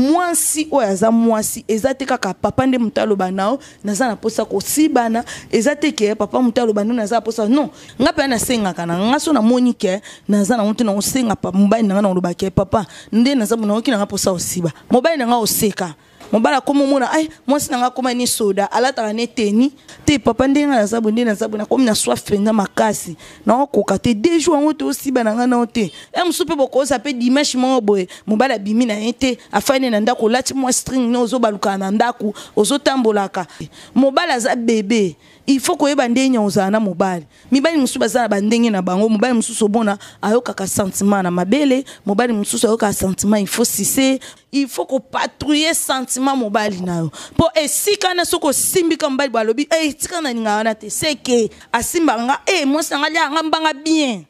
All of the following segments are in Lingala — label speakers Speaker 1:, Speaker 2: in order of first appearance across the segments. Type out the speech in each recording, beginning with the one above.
Speaker 1: mwasi oyo aza mwasi eza te kaka papa nde moto aloba nao naza na mposa kosibana eza te ke papa moto aloba nde naza na mposa non nga mpe nasengaka na nga so namoni ke naza nango te nakosenga mobali na nga nakoloba ke papa nde naza monangoki na nga mposa kosiba mobali na nga oseka mobala akomomona ai mwasi nanga akoma ni soda alataka ne teni te papa nde nga naza bo nde naza bo nakomi na swif mpenza makasi naokoka te de jour yango te osiba na nga nao te e eh, mosusu mpe bokoza mpe dimanche moko boye mobala abimi na ye te afani na ndako olati mwa string ne ozobalukaka na ndako ozotambolaka mobala aza bebe ilfaut koyeba ndenge ozala na mobali mibali mosusu baza na bandenge na bango mobali mosusu obona ayokaka sentiment na mabele mobali mosusu ayokaka sentiment ilfaut sise il faut kopatrouye sentiment mobali na yo mpo esika eh, wana soki osimbika mobali balobi e eh, etika na ninga wana te seke asimbaka nga e mwasi na nga liaka mbanga bien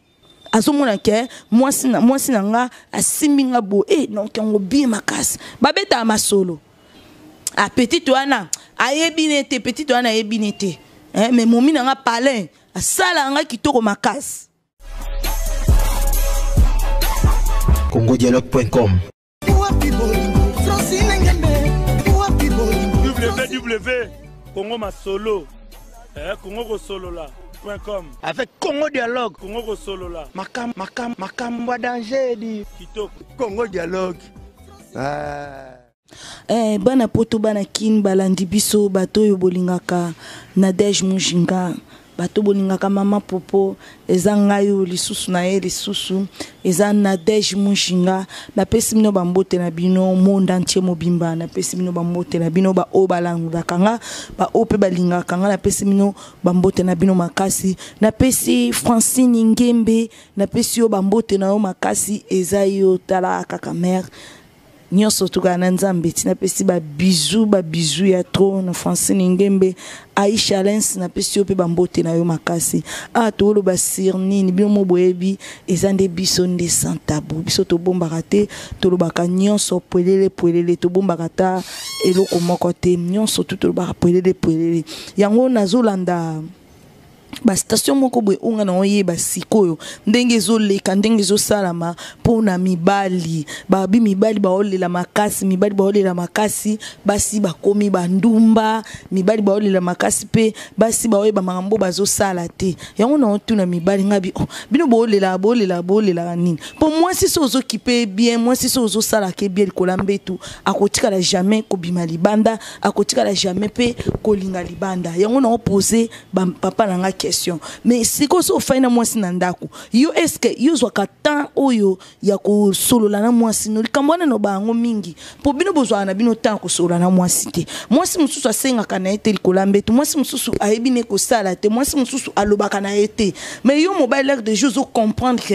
Speaker 1: azomona ke mwasi na nga asimbi nga boye e nokengo bien makasi babetaka masolo apetite ah, wana ayebi ne te petite wana ayebi ne te eh, me momi na nga palin asala nga kitoko makasi congo dialogue com www congo masolo eh, congo kosolola com avec congo dialogue congo kosolola makambo makam, makam, danger eh, di kitoko congo dialogue ah. eh, bana poto bana kine balandi biso bato oyo bolingaka nadege mujinga bato bolingaka mama popo eza ngai oyo lisusu na ye lisusu eza nadege mushinga napesi bino bambote na bino monde entier mobimba napesi bino bambote na bino baoyo balandaka nga baoyo mpe balingaka nga napesi bino bambote na bino makasi napesi francine ngembe napesi yo bambote na yo makasi eza yo tala kaka mere nyonso tokala na nzambe ti napesi babizu babizu ya tro na francine ngembe aisha alens napesi yo mpe bambote na yo makasi awa ah, tooloba sir nini bino mo boyebi eza nde biso nde sans tabu biso tobombaka te tolobaka nyonso pwelele pwelele tobombaka ta eloko moko te nyonso tu tolobaka pwelele pwelele yango nazolanda bastation moko boye onga na oyeba sikoyo ndenge ezoleka ndenge ezosalama mpona mibali babi mibali baolela makasi mibali baolela makasi basi bakomi bandumba mibali baolela makasi mpe basi baoyeba makambo bazosala te yango na otuna mibali ngabi oh, bino boolelaka boolelaka boolelaka nini mpo mwasi so ozokipe bien mwasi so ozosalaka ebie likola mbetu akotikala jamais kobima libanda akotikala jamais mpe kolinga libanda yango na opose bapapa na ngai question mais sikoyo so ofai na mwasi na ndako yo estce yo ozwaka temps oyo ya kosolola na mwasi no likambo wana noba yango mingi mpo bino bozwaka na bino temps ya kosolola na mwasi te mwasi mosusu asengaka na ye te likolo ya mbeto mwasi mosusu ayebi na ye kosala te mwasi mosusu alobaka na ye te mais yo mobali lare de jeu ozocomprendre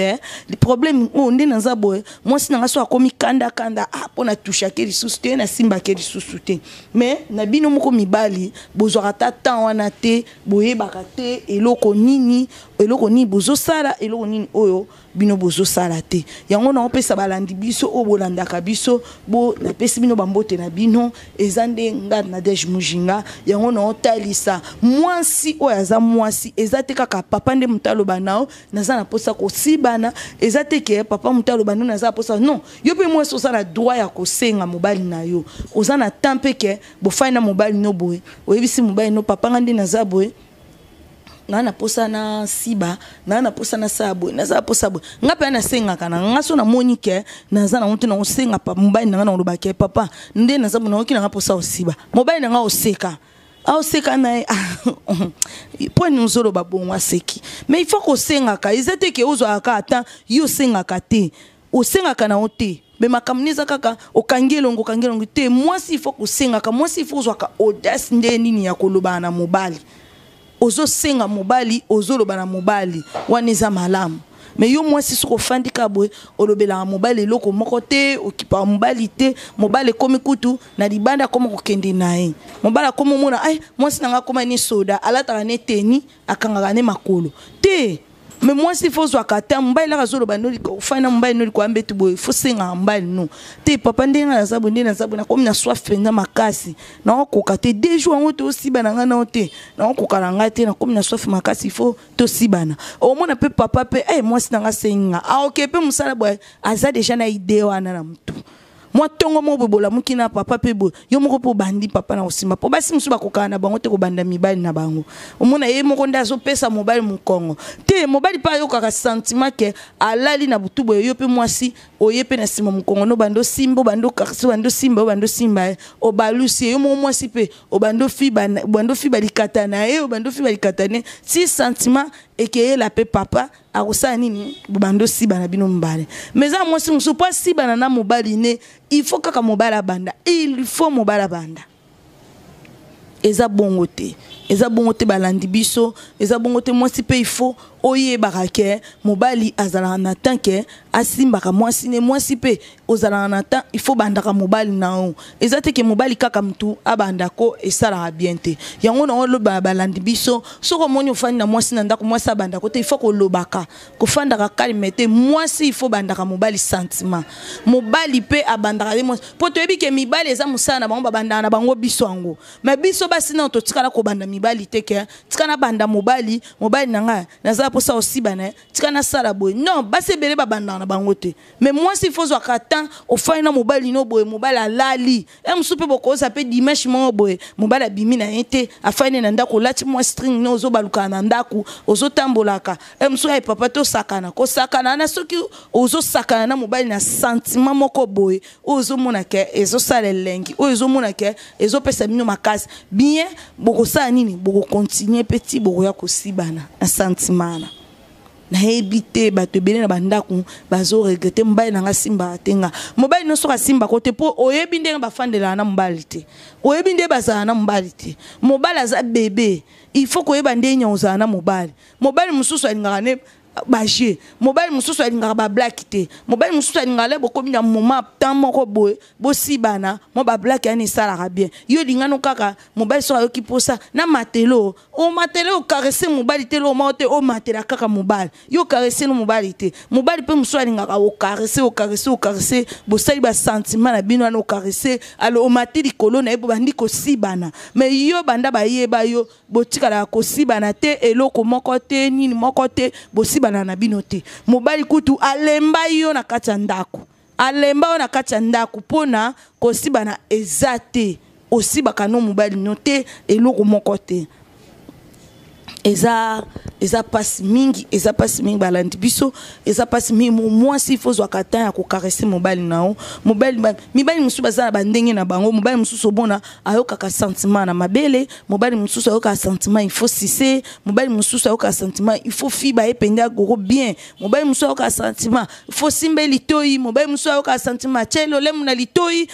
Speaker 1: ke problème oyo oh, nde naza boye mwasi na nga so akomi kandakanda ah mpo na tushake lisusu te ye nasimbake lisusu te mais na bino moko mibali bozwaka ta temps wana te boyebaka te eloko nini eloko nini bozosala eloko nini oyo bino bozosala te yango naopesa balandi biso oyo bolandaka biso bo napesi bino bambote na bino eza nde nga nadege mujinga yango naotalisa mwasi oyo aza mwasi eza te kaka papa nde moto aloba nao naza na mposa kosibana eza te ke papa moto aloba nao naza na mposa non yo mpe mwasi oza na droit ya kosenga mobali na yo oza na temps mpe ke bofai na mobali no boye oyebisi mobali no papa nga nde naza boye ngai na posa na siba ngai na posa na saa boye naza posa boye ngai mpe nasengaka na ngai so namoni ke naza nango te nakosenga mobali na ngai nakoloba ke papa nde naza bo nakoki na ngai posa osiba mobali na ngai oseka aoseka na ye mpo ah, nini ozoloba bongo aseki mais il faut kosengaka eza te ke ozwaka ata ye osengaka te osengaka na yo te me makambo nini eza kaka okangi elongo okangi elongo te mwasi il faut kosengaka mwasi il faut ozwaka audace nde nini ya kolobana na mobali ozosenga mobali ozoloba na mobali wana eza malamu me yo mwasi soki ofandi ka boye olobelaka mobali eloko moko te okipaka mobali te mobali ekomi kutu na libanda akoma kokende na ye mobali akoma omona ai mwasi na nga akoma ne soda alataka ne teni akangaka ne makolo te me mwasi fo ozwaka ta mobali laka azoloba ofai na mobali noliko ambetu boye fo sengaka mobali no te papa ndenge eh, nga naza boye nde naza boye nakomi na swif mpenza makasi nakokoka te de jour yango tosibana ngai nao te nakokoka na ngai te nakomi na swif makasi fo tosibana omona mpe papa mpe e mwasi na ngai asengi nga aoke mpe mosala boye aza deja na ide wana na motu mwa ntongo moko bobola moki na papa mpe boye yo moko mpo obandi papa na kosima mpo basi mosusu bakokaka na bango te kobanda mibali na bango omona ye moko nde azopesa mobali mokongo te mobali mpe ayokaka sentima ke alali na butu boye yo mpe mwasi oye mpe na nsima mokongo nobanda osimba obanda okarsi obanda osimba obanda osimba ye eh. obalusi ye yo moko mwasi mpe obanda ofi balikata na ye obanda ofi balikata na ye ti sentiment ekeyela mpe papa akosala nini bando sibana bino mibale mais eza mwasi mosusu mpo asibana na mobali ne il faut kaka mobali abanda il faut mobali abanda eza bongo te eza bongo te balandi biso eza bongo te mwasi mpe il faut oyebaka ke mobali azalaka na tan ke asimbaka mwasi ne mwasi mpe ozalaka na tan ifo bandaka mobali na yo eza te ke mobali kaka mutu abandako esalaka bien te yango nango loba balandi biso soki omoni ofandi na mwasi na ndako mwasi abandako te ifo kolobaka kofandaka kalime te mwasi ifo bandaka mobali sentiment mobali mpe abandaka te mwasi mpo toyebi ke mibali eza mosala na bango babandaka na bango biso yango ma biso basi nao totikala kobanda mibali te ke tikala banda mobali mobali na ngai naza posa osiba eh, na ye tika nasala boye non basi ebele babandaka na bango te me mwasi ifo ozwaka temps ofani na mobali no boye mobali alali e mosusu mpe bokoza mpe dimanche moko boye mobali abimi na ye te afani na ndako olati mwa string no ozobalukaka na ndako ozotambolaka e eh, mosusu aye eh, papa te osakana kosakana na soki ozosakana na mobali na sentima moko boye oyo ezomona ke ezosala elengi oyo ezomona ke ezopesa bino makasi bien bokosala nini bokokontinue mpe ti bokoya kosibana na sentimana nayebi te bato ebele na bandako bazoregrete mobali nanga simba te nga mobali nyonso kasimbako te mpo oyebi ndenge bafandelaka na mobali te oyebi nde bazala na mobali te mobali aza bebe il faut koyeba nde nyonso ozala na mobali mobali mosusu alingaka ne baje mobali mosusu alingaka bablaki te mobali mosusu alingaka le bokomi na moma tan moko boye bosibana mo bablaki ani esalaka bien yo elingano kaka mobali soko ayoki mposa na matelo omatele okarese mobali te lomao te omatela kaka mobali yo okareseli mobali te mobali mpe mosusu alingaka okarese okarese okarese bosali basentima na bino wana okarese alo omati likolo na ye bo bandi kosibana me yo banda bayeba yo botikalaka kosibana te eloko moko te nini moko te bosibana bana na bino te mobali kutu alemba yo na kati ya ndako alemba yo na kati ya ndako mpona kosibana eza te osibaka no mobali no te eloko moko te eza eza mpasi mingi eza mpasi mingi balandi biso eza mpasi mingi mwasi ifo ozwaka temps ya kokarese mobali na yo mobali mibali mosusu baza na bandenge na bango mobali mosusu obona ayokaka sentiment na mabele mobali mosusu ayokaka sentiment ifo sise mobali mosusu ayokaka sentiment ifo fi baye pende akoko bien mobali mosusu ayokaka sentiment ifo simbe litoi mobali mosusu ayokaka sentiment atie lolemu na litoi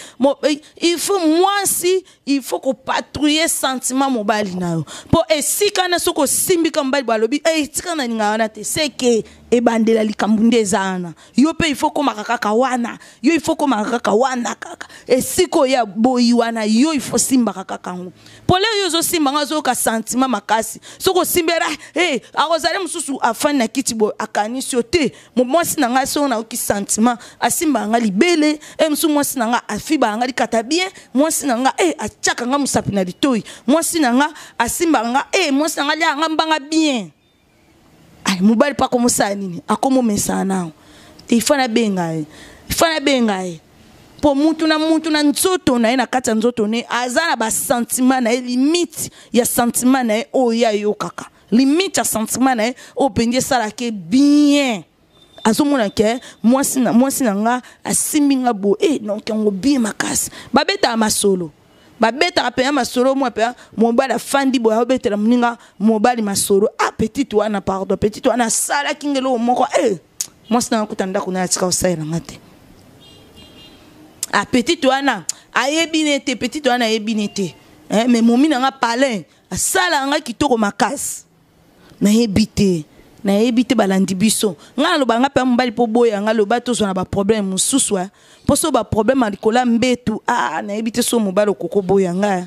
Speaker 1: ifo eh, mwasi ifo kopatrouille sentiment mobali na yo mpo esika na soko osimbi ka mobali boye alobi ey eh, tika na ninga wana te seke ebandela likambo nde eza wana yo mpe ifo komaka kaka wana yo ifo komaka kaka wana kaka esika oya boyi wana yo ifo simbaka kaka yango mpo lelo yo ozosimba ngo azoyoka sentima makasi soki osimbela e eh, akozali mosusu afani na kiti boye akanisi yo te mwasi na ngai soki nayoki sentima asimbaka nga libele e mosusu mwasi na nga afibaka nga likata bien mwasi na nga e eh, atiaka nga mosapi na litoi mwasi na nga asimbaka nga e mwasi na nga liaka nga mbanga bien mobali mpo akomosala nini akomomesana nao te ifa nabenga ye ifa nabenga ye mpo mutu na mutu na nzoto na ye na kati ya nzoto na ye aza na basentima na ye limite ya sentima na ye oyo ye ayokaka limite ya sentima e na ye oyo mpenzi esalaka bien azomona ke mwasi na nga asimbi nga boye e eh, nonke yango bien makasi babetaka masolo babetaka mpenza masolo mwa mpenza mobali afandi boye aobetela moninga mobali masolo apetite ah, wana pardon apetite wana asalaki nge eloko moko e mwasi nanga kuta ndako naye atika kosalelanga te apetite ah, wana ayebi ne te petite wana ayebi ne te eh, me momi nanga palin asalanga kitoko makasi nayebi te nayebi te balandi biso ngai nalobanga mpe mobali mpo boya ngai loba tozwa na baproblème mosusu ah. mpo so baproblème ya likolo ya mbetu a ah, nayebi te so mobali okokoboya ngai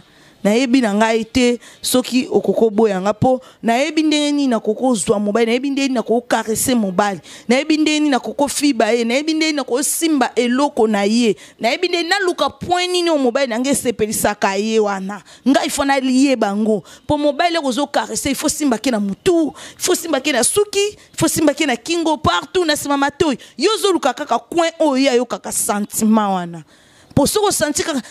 Speaker 1: nayebi na ngai te soki okoki oboyanga mpo nayebi ndenge nini nakoki ozwa mobali nayebi ndenge nini nakoki okarese mobali nayebi ndenge nini nakoki ofiba ye nayebi ndenge nini nakoki osimba eloko na ye nayebi ndenge naluka point nini oyo mobali nange esepelisaka ye wana ngai fo nalie bango mpo mobali ekozokarese ifo simba ke na motu ifo simba ke na suki ifo simba ke na kingo partout na nsima matoi yo ozoluka kaka coin oyo ye ayokaka sentiment wana mpo soki osanti kaka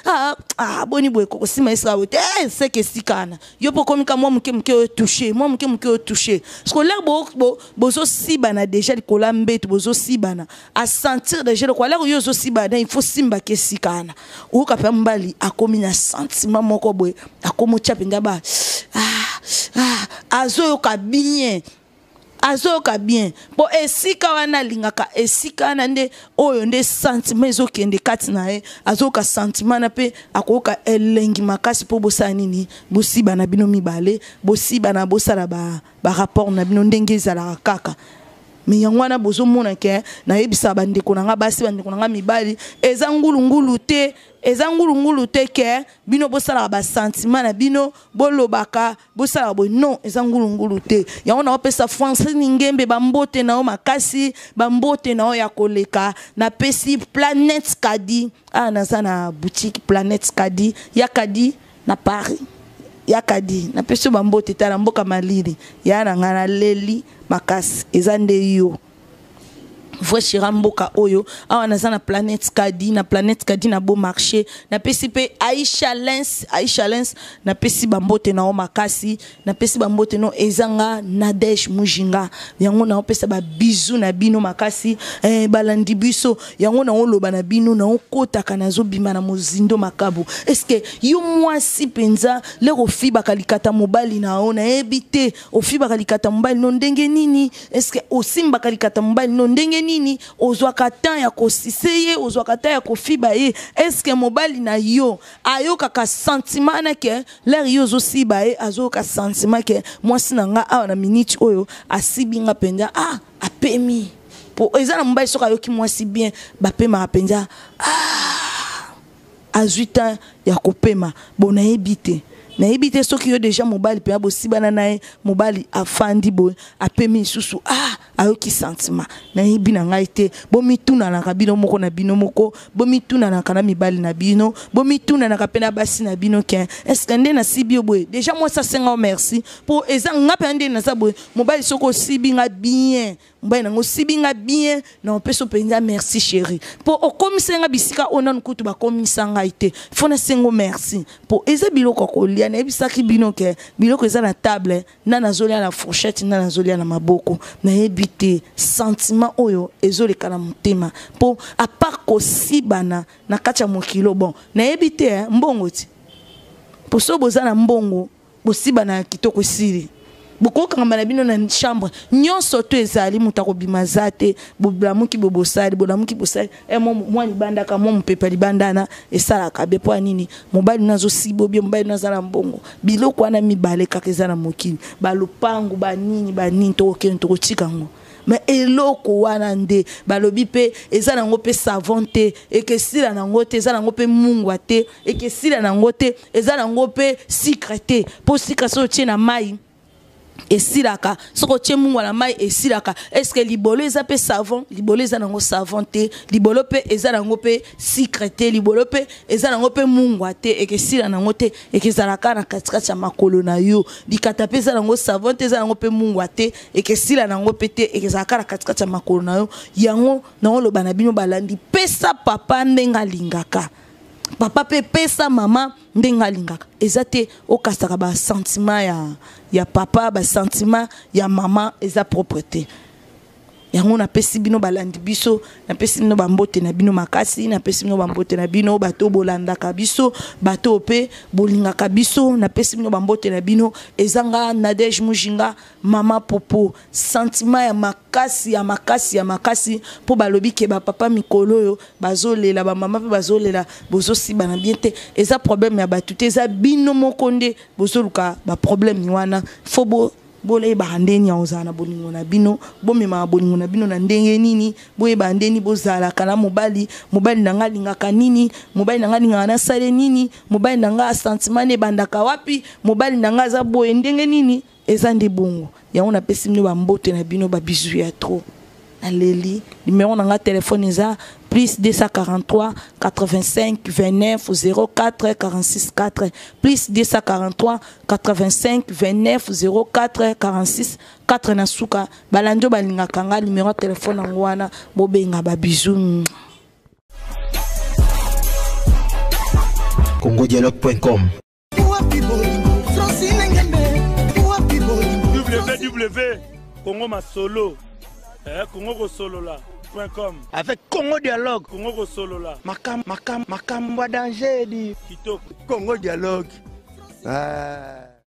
Speaker 1: aboni ah, ah, boye kokosima esika boye te eseke eh, esika wana yo mpo okomi ka mwa moke moke oyo touche mwa moke moke oyo touche parceke olere bozosibana déjà likolo ya mbeto bozosibana asentir déjà lokwa lere oyo ozosibana il faut simbaka esika wana oyoka mpe mobali akomi na sentima moko boye akomi otya mpenza ba ah, azoyoka bien azoyoka bien mpo esika wana alingaka esika wana nde oyo nde sentiment ezokende kati na ye azoyoka sentiment wana mpe akoyoka elengi makasi mpo bosala nini bosiba na bino mibale bosiba na bosala barapport ba na bino ndenge ezalaka kaka me yango wana bozomona ke nayebisa bandeko na nga basi bandeko na nga mibali eza ngulungulu te eza ngulungulu te ke bino bosalaka basentima na bino bolobaka bosalaka boye non eza ngulungulu te yango na opesa francais ningembe bambote na yo makasi bambote na yo ya koleka napesi planete kadi aa ah, naza na boutique planete kadi ya kadi na paris ya kadi napesi yo bambote tala mboka malili ya na ngai naleli makasi eza nde yo voichira mboka oyo awa naza na planète kadi na planète kadi na beau marché napesi mpe aisha lens aisha lens napesi bambote nao makasi napesi bambote no ezanga nadege mujinga yango naopesa babizu na bino makasi eh, balandi biso yango naoloba na bino naokotaka nazobima na mozindo makabo estce yo mwasi mpenza lero ofibaka likata mobali na yo nayebi te ofibaka likata mobali no ndenge nini estce osimbaka likata mobali no ndenge nini nini ozwaka temps ya kosise ye ozwaka temps ya kofiba ye eske mobali na yo ayokaka sentima na ke lere ye ozosiba ye azoyoka sentima ke mwasi na nga awa na miniti oyo asibi nga mpenza ah apemi po eza na mobali soki ayoki mwasi bien bapemaka mpenza ah, azwi temps ya kopema bo nayebi te nayebi te soki yo deja mobali mpenza bosibana na ye mobali afandi boye apemi lisusu ah ayoki sentima nayebi na ngai te bomitunanaka bino moko na bino moko bomitunanaka na mibali na bino bomitunanaka mpe na basi na bino ke estce nde nasibi yo boye déjà mwasi asenga o merci mpo eza nga mpe nde naza boye mobali soki osibi nga bien mobali nango osibi nga bien na opesa mpenza merci chéri mpo okomisa nga bisika oyo nanu kutu bakomisa ngai te fo nasengo merci mpo eza biloko ya kolia nayebisaki bino ke biloko eza na table na nazolia na fourchette na nazolia na maboko nayebi yebi te sentiment oyo ezoleka na motema mpo apart kosibana na kati ya mokilo bon nayebi te mbongo ti mpo so boza na mbongo bosibana ya kitoko esili bokokangama na bino na chambre nyonso to ezali moto akobima za te bolamuki bobosali bolamuki bosali eh, mwa libandaka mwa mopepa libandana esalaka be mpo ya nini mobali no azosiba obie mobali no aza na mbongo biloko wana mibale kaka eza na mokili balopango banini banini tokokende tokotika yango me eloko wana nde balobi mpe eza nango mpe savon te ekesila nango te eza nango mpe mungwa te ekesila nango te eza nango mpe sikre te mpo sikre so otie na mai esilaka soki otie mungu na mai esilaka estce libolo eza mpe savon libolo eza nango savon te libolo mpe eza nango mpe sikre te libolo mpe eza nango mpe mungwa te ekesila nango te ekezalaka na katikati ya makolo na yo likata mpe eza nango savon te eza nango mpe mungwa te ekesila nango mpe te ekezalaka na katikati ya makolo na yo yango nango loba na bino balandi pesa papa ndenge alingaka papa mpe pesa mama ndenge alingaka eza te okasaka basentiment ya y Il a papa il sentiment a maman et sa propreté. yango napesi bino balandi biso napesi bino bambote na bino makasi napesi bino bambote na bino bato bolandaka biso bato mpe bolingaka biso napesi bino bambote na bino eza nga nadege mujinga mama popo santima ya makasi ya makasi ya makasi mpo balobi ke bapapa mikolo oyo bazolela bamama mpe bazolela bozosiba na bien te eza probleme ya bato te eza bino moko nde bozoluka baprobleme wana fo bo boyebaka nde nini ozala na bolingo na bino bomemaka bolingo na bino na ndenge nini boyebaka nde nini bozalaka na mobali mobali na nga alingaka nini mobali na nga alingaka nasale nini mobali na nga asentiment ne ebandaka wapi mobali na nga aza boye ndenge nini eza nde bongo yango napesi bino bambote na bino babizu ya trop naleli numero na nga telefone eza plus 243 85 29 04 46 4 plus 243 85 29 04 46 4 na suka balandi oyo balingaka nga numero ya telefone yango wana bobenga babizu congodialogue.com www congo masolo eh, congo kosolola dialogue.com avec Congo Dialogue Congo kosolola makam makam makambo danger di kitoko Congo Dialogue ah.